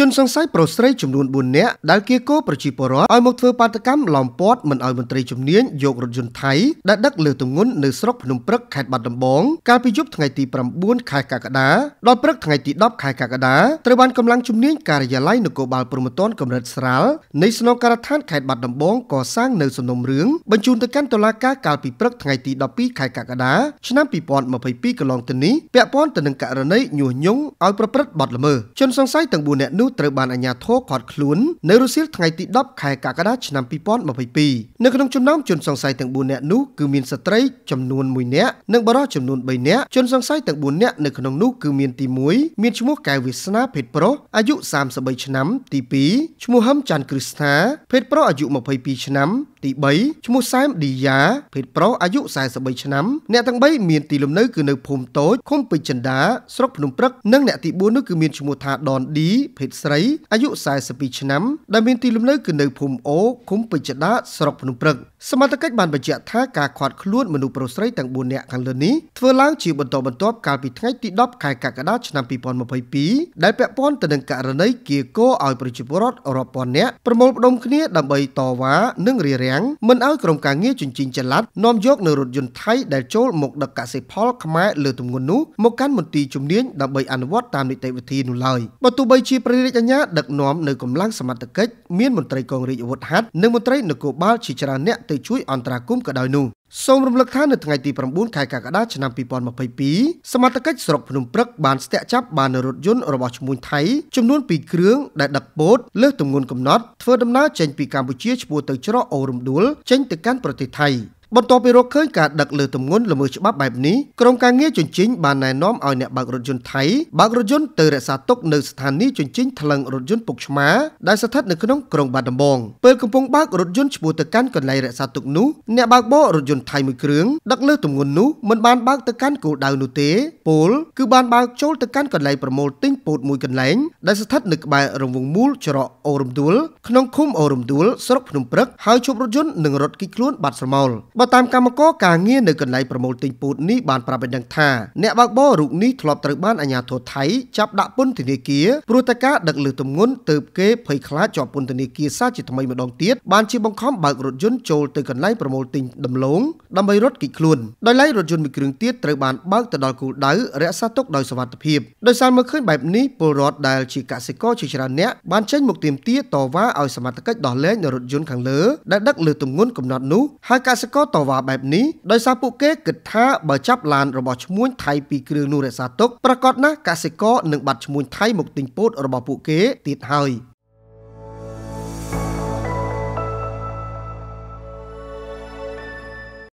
ជនសង្ស័យប្រុសស្រីចំនួន4នាក់ដែលគៀកោប្រជាពលរដ្ឋឲ្យមកធ្វើបាតកម្មឡោមព័ទ្ធមិនឲ្យមន្ត្រីជំនាញយករថយន្តថៃដែលដឹកលើទម្ងន់នៅស្រុកភ្នំព្រឹកខេត្តបាត់ដំបងកាលពីយប់ថ្ងៃទី9ខែកក្កដាដល់ព្រឹកថ្ងៃទី10ខែកក្កដាត្រូវបានកម្លាំងជំនាញការិយាល័យនគរបាលព្រំប្រទានកម្រិតស្រាលនៃស្នងការដ្ឋានខេត្តបាត់ដំបងកសាងនៅសំណុំរឿងបញ្ជូនទៅកាន់តុលាការកាលពីព្រឹកថ្ងៃទី12ខែកក្កដាឆ្នាំ2022កន្លងទៅនេះពាក់ព័ន្ធទៅនឹងករណីញុះញង់ឲ្យប្រព្រឹត្តបទល្មើសជនសង្ស័យទាំង4នាក់នោះនោះត្រូវបានអាជ្ញាធរឃាត់ខ្លួននៅរុស្ស៊ីថ្ងៃទី10ខែកក្កដាឆ្នាំ2022នៅក្នុងចំណោមជនសង្ស័យទាំង4នាក់នោះគឺមានស្ត្រីចំនួន1នាក់និងបុរសចំនួន3នាក់ជនសង្ស័យទាំង4នាក់នៅក្នុងនោះគឺមានទី1មានឈ្មោះកែវវាសនាភេទប្រុសអាយុ33ឆ្នាំ ទី2ឈ្មោះហឹមច័ន្ទគ្រឹស្ថាភេទប្រុសអាយុ22ឆ្នាំទី3ឈ្មោះសែមឌីយ៉ាភេទប្រុសអាយុ43ឆ្នាំអ្នកទាំង3មានទីលំនៅគឺនៅភូមិតូចឃុំពេជ្រចិន្តាស្រុកភ្នំព្រឹកនិងអ្នកទី4នោះគឺមានឈ្មោះថាដនឌីភេទស្រីអាយុ42ឆ្នាំ ដែលមានទីលំនៅគឺនៅភូមិអូឃុំពេជ្រដាស្រុកភ្នំព្រឹកសមត្ថកិច្ចបានបញ្ជាក់ថាការឃាត់ខ្លួនមនុស្សប្រុសស្រីទាំង4នាក់ខាងលើនេះធ្វើឡើងជាបន្តបន្ទាប់កាលពីថ្ងៃទី10ខែកក្កដាឆ្នាំ2022ដែលពាក់ព័ន្ធទៅនឹងករណីគៀកោឲ្យប្រជាពលរដ្ឋរាប់ពាន់នាក់ប្រមូលផ្ដុំគ្នាដើម្បីតវ៉ានិងរារាំងមិនឲ្យក្រុមការងារជញ្ជីងចល័តនាំយកនៅរថយន្តថៃដែលចូលមកដឹកកសិផលខ្មែរលើទម្ងន់នោះមកកាន់មន្ទីរជំនាញដើម្បី អនុវត្ត តាមនីតិវិធីនោះឡើយបើទោះបីជាប្ររីរាជអាជ្ញាដឹកនាំនៅកម្លាំងសមត្ថកិច្ចមានមន្ត្រីកងរាជអាវុធហត្ថនិងមន្ត្រីនគរបាលជាច្រើនអ្នកទៅជួយអន្តរាគមន៍ក៏ដោយនោះសូមរំលឹកថានៅថ្ងៃទី9ខែកក្កដាឆ្នាំ2022សមត្ថកិច្ចស្រុកភ្នំព្រឹកបានស្ទាក់ចាប់បានរថយន្តរបស់ឈ្មួញថៃចំនួន2គ្រឿងដែលដឹកពោតលើសទម្ងន់កំណត់ធ្វើដំណើរចេញពីកម្ពុជាឆ្ពោះទៅច្រកអូររំដួលចេញទៅកាន់ប្រទេសថៃបន្ទាប់ពីរកឃើញការដឹកលើទំនួនល្មើសច្បាប់បែបនេះក្រមការងារជញ្ជីងបានណែនាំឲ្យអ្នកបើករថយន្តថៃបើករថយន្តទៅរក្សាទុកនៅស្ថានីយ៍ជញ្ជីងថ្លឹងរថយន្តពុកឆ្មាដែលស្ថិតនៅក្នុងក្រុងបាត់ដំបងពេលកំពុងបើករថយន្តឆ្ពោះទៅកាន់កន្លែងរក្សាទុកនោះអ្នកបើកបររថយន្តថៃមួយគ្រឿងដឹកលើទំនួននោះមិនបានបើកទៅកាន់គោលដៅនោះទេពលគឺបានបើកចូលទៅកាន់កន្លែងប្រមូលទិញពោតមួយកន្លែងដែលស្ថិតនៅក្បែររង្វង់មូលច្រកអូររំដួលក្នុងឃុំអូររំដួលស្រុកភ្នំព្រឹកហើយជប់រថយន្តនិងរថគិចខ្លួនបាត់ស្រមោលបើតាមកម្មករការងារនៅកន្លែងប្រមូលទិញពូជនេះបានប្រាប់ឲ្យដឹងថា អ្នកបើកបររូបនេះធ្លាប់ត្រូវបានអាជ្ញាធរថៃចាប់ដាក់ពន្ធនាគារព្រោះតែការដឹកលើទម្ងន់ទើបគេភ័យខ្លាចជាប់ពន្ធនាគារសាជាថ្មីម្ដងទៀតបានជាបង្ខំបើករថយន្តចូលទៅកន្លែងប្រមូលទិញដំឡូងដើម្បីរត់គេចខ្លួនដោយឡែករថយន្តមួយគ្រឿងទៀតត្រូវបានបើកទៅដល់គោលដៅរក្សាទុកដោយសវត្ថិភាពដោយសារមើលឃើញបែបនេះពលរដ្ឋដែលជាកសិករជាច្រើនអ្នកបានចេញមកទាមទារតវ៉ាឲ្យសមត្ថកិច្ចដោះលែងរថយន្តខាងលើដែលដឹកលើទម្ងន់កំណត់នោះហើយកសិករតវ៉ាបែបនេះដោយសារពួកគេគិតថាបើចាប់ឡាន របស់ឈ្មួញថៃពីគ្រឿងនោះរក្សាទុកប្រកាសណាកសិករនឹងបាត់ឈ្មួញថៃ មកទិញពោតរបស់ពួកគេទៀតហើយ